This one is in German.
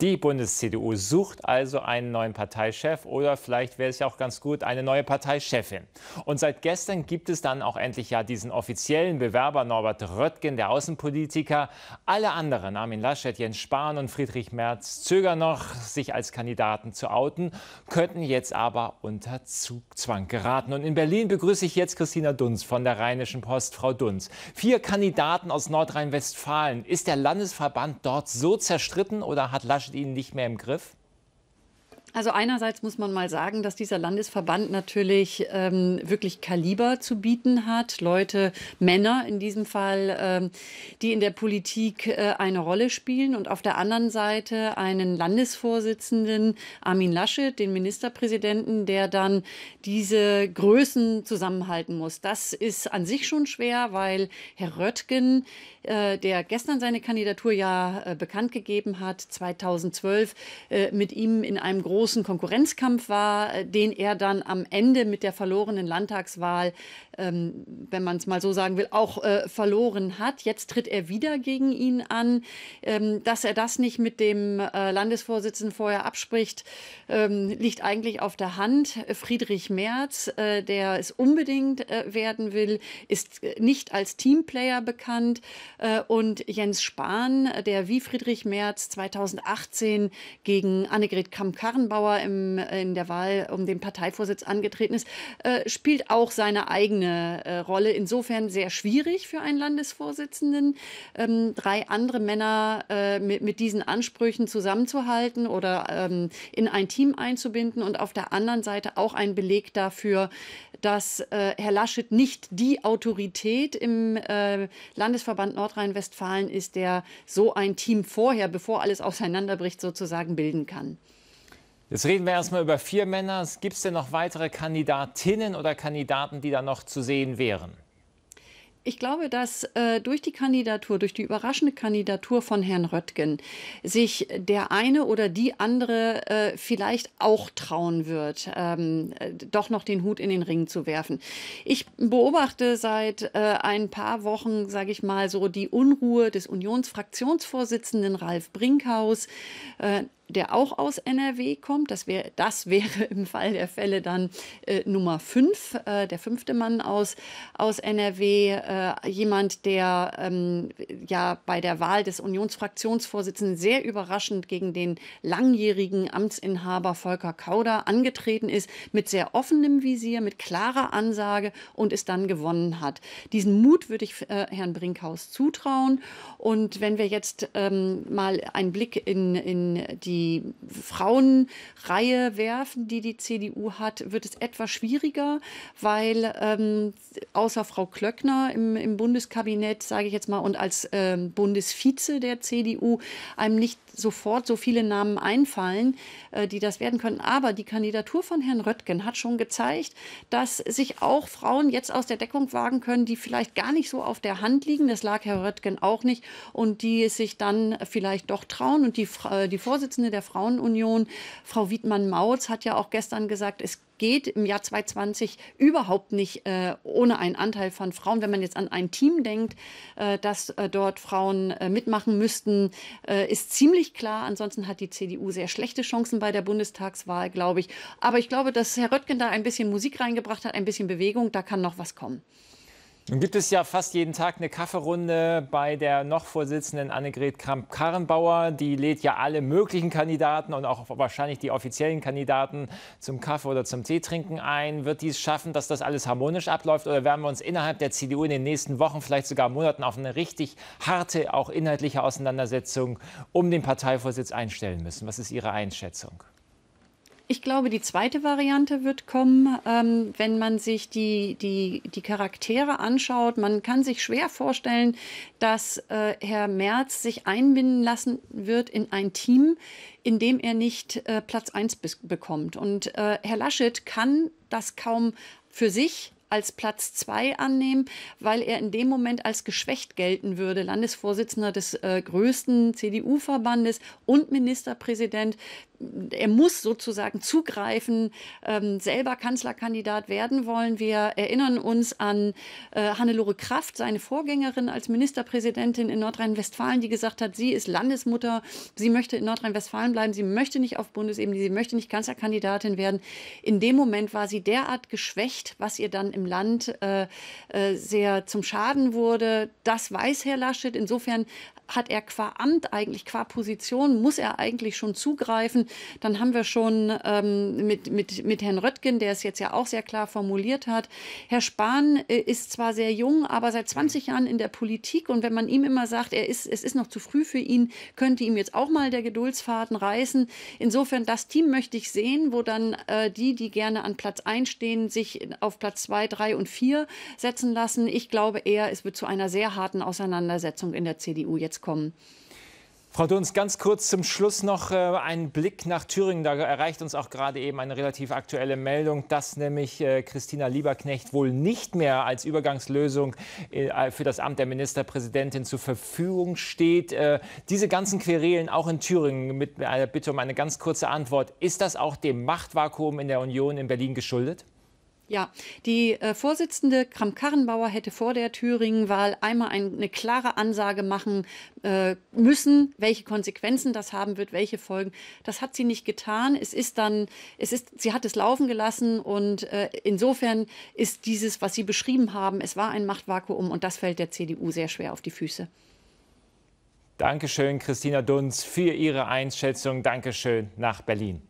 Die Bundes-CDU sucht also einen neuen Parteichef oder vielleicht wäre es ja auch ganz gut, eine neue Parteichefin. Und seit gestern gibt es dann auch endlich ja diesen offiziellen Bewerber Norbert Röttgen, der Außenpolitiker. Alle anderen, Armin Laschet, Jens Spahn und Friedrich Merz, zögern noch, sich als Kandidaten zu outen, könnten jetzt aber unter Zugzwang geraten. Und in Berlin begrüße ich jetzt Christina Dunz von der Rheinischen Post. Frau Dunz, vier Kandidaten aus Nordrhein-Westfalen. Ist der Landesverband dort so zerstritten oder hat Laschet Ihnen nicht mehr im Griff. Also einerseits muss man mal sagen, dass dieser Landesverband natürlich ähm, wirklich Kaliber zu bieten hat. Leute, Männer in diesem Fall, ähm, die in der Politik äh, eine Rolle spielen. Und auf der anderen Seite einen Landesvorsitzenden, Armin Laschet, den Ministerpräsidenten, der dann diese Größen zusammenhalten muss. Das ist an sich schon schwer, weil Herr Röttgen, äh, der gestern seine Kandidatur ja äh, bekannt gegeben hat, 2012, äh, mit ihm in einem großen großen Konkurrenzkampf war, äh, den er dann am Ende mit der verlorenen Landtagswahl, ähm, wenn man es mal so sagen will, auch äh, verloren hat. Jetzt tritt er wieder gegen ihn an. Ähm, dass er das nicht mit dem äh, Landesvorsitzenden vorher abspricht, ähm, liegt eigentlich auf der Hand. Friedrich Merz, äh, der es unbedingt äh, werden will, ist äh, nicht als Teamplayer bekannt. und Jens Spahn, der wie Friedrich Merz 2018 gegen Annegret Kamm-Karrenbauer Scharfenbauer im, in der Wahl um den Parteivorsitz angetreten ist, äh, spielt auch seine eigene äh, Rolle. Insofern sehr schwierig für einen Landesvorsitzenden, ähm, drei andere Männer äh, mit, mit, diesen Ansprüchen zusammenzuhalten oder ähm, in ein Team einzubinden und auf der anderen Seite auch ein Beleg dafür, dass äh, Herr Laschet nicht die Autorität im äh, Landesverband Nordrhein-Westfalen ist, der so ein Team vorher, bevor alles auseinanderbricht, sozusagen bilden kann. Jetzt reden wir erstmal über vier Männer. Gibt es denn noch weitere Kandidatinnen oder Kandidaten, die da noch zu sehen wären? Ich glaube, dass äh, durch die Kandidatur, durch die überraschende Kandidatur von Herrn Röttgen, sich der eine oder die andere äh, vielleicht auch trauen wird, ähm, doch noch den Hut in den Ring zu werfen. Ich beobachte seit äh, ein paar Wochen, sage ich mal, so die Unruhe des Unionsfraktionsvorsitzenden Ralf Brinkhaus, äh, der auch aus NRW kommt. Das, wär, das wäre im Fall der Fälle dann äh, Nummer 5, äh, der fünfte Mann aus, aus NRW. Äh, jemand, der ähm, ja bei der Wahl des Unionsfraktionsvorsitzenden sehr überraschend gegen den langjährigen Amtsinhaber Volker Kauder angetreten ist, mit sehr offenem Visier, mit klarer Ansage und es dann gewonnen hat. Diesen Mut würde ich äh, Herrn Brinkhaus zutrauen. Und wenn wir jetzt ähm, mal einen Blick in, in die die Frauenreihe werfen, die die CDU hat, wird es etwas schwieriger, weil ähm, außer Frau Klöckner im, im Bundeskabinett, sage ich jetzt mal, und als ähm, Bundesvize der CDU einem nicht sofort so viele Namen einfallen, äh, die das werden können. Aber die Kandidatur von Herrn Röttgen hat schon gezeigt, dass sich auch Frauen jetzt aus der Deckung wagen können, die vielleicht gar nicht so auf der Hand liegen. Das lag Herr Röttgen auch nicht. Und die es sich dann vielleicht doch trauen. Und die, äh, die Vorsitzende der Frauenunion, Frau Wiedmann-Mautz, hat ja auch gestern gesagt, es geht im Jahr 2020 überhaupt nicht äh, ohne einen Anteil von Frauen. Wenn man jetzt an ein Team denkt, äh, dass äh, dort Frauen äh, mitmachen müssten, äh, ist ziemlich klar. Ansonsten hat die CDU sehr schlechte Chancen bei der Bundestagswahl, glaube ich. Aber ich glaube, dass Herr Röttgen da ein bisschen Musik reingebracht hat, ein bisschen Bewegung, da kann noch was kommen. Nun gibt es ja fast jeden Tag eine Kaffeerunde bei der noch Vorsitzenden Annegret Kramp-Karrenbauer. Die lädt ja alle möglichen Kandidaten und auch wahrscheinlich die offiziellen Kandidaten zum Kaffee oder zum Teetrinken ein. Wird dies schaffen, dass das alles harmonisch abläuft? Oder werden wir uns innerhalb der CDU in den nächsten Wochen, vielleicht sogar Monaten auf eine richtig harte, auch inhaltliche Auseinandersetzung um den Parteivorsitz einstellen müssen? Was ist Ihre Einschätzung? Ich glaube, die zweite Variante wird kommen, ähm, wenn man sich die, die, die Charaktere anschaut. Man kann sich schwer vorstellen, dass äh, Herr Merz sich einbinden lassen wird in ein Team, in dem er nicht äh, Platz 1 bekommt. Und äh, Herr Laschet kann das kaum für sich als Platz 2 annehmen, weil er in dem Moment als geschwächt gelten würde. Landesvorsitzender des äh, größten CDU-Verbandes und Ministerpräsident er muss sozusagen zugreifen, ähm, selber Kanzlerkandidat werden wollen. Wir erinnern uns an äh, Hannelore Kraft, seine Vorgängerin als Ministerpräsidentin in Nordrhein-Westfalen, die gesagt hat, sie ist Landesmutter, sie möchte in Nordrhein-Westfalen bleiben, sie möchte nicht auf Bundesebene, sie möchte nicht Kanzlerkandidatin werden. In dem Moment war sie derart geschwächt, was ihr dann im Land äh, äh, sehr zum Schaden wurde. Das weiß Herr Laschet. Insofern hat er qua Amt eigentlich, qua Position, muss er eigentlich schon zugreifen. Dann haben wir schon ähm, mit, mit, mit Herrn Röttgen, der es jetzt ja auch sehr klar formuliert hat. Herr Spahn äh, ist zwar sehr jung, aber seit 20 Jahren in der Politik. Und wenn man ihm immer sagt, er ist, es ist noch zu früh für ihn, könnte ihm jetzt auch mal der Geduldsfaden reißen. Insofern, das Team möchte ich sehen, wo dann äh, die, die gerne an Platz einstehen, sich auf Platz zwei, drei und vier setzen lassen. Ich glaube eher, es wird zu einer sehr harten Auseinandersetzung in der CDU jetzt rauskommen. Frau Dunst, ganz kurz zum Schluss noch äh, ein Blick nach Thüringen. Da erreicht uns auch gerade eben eine relativ aktuelle Meldung, dass nämlich äh, Christina Lieberknecht wohl nicht mehr als Übergangslösung äh, für das Amt der Ministerpräsidentin zur Verfügung steht. Äh, diese ganzen Querelen auch in Thüringen mit einer Bitte um eine ganz kurze Antwort. Ist das auch dem Machtvakuum in der Union in Berlin geschuldet? Ja, die äh, Vorsitzende Kramp-Karrenbauer hätte vor der Thüringen-Wahl einmal ein, eine klare Ansage machen äh, müssen, welche Konsequenzen das haben wird, welche Folgen. Das hat sie nicht getan. Es ist dann, es ist, sie hat es laufen gelassen und äh, insofern ist dieses, was Sie beschrieben haben, es war ein Machtvakuum und das fällt der CDU sehr schwer auf die Füße. Dankeschön, Christina Dunz, für Ihre Einschätzung. Dankeschön nach Berlin.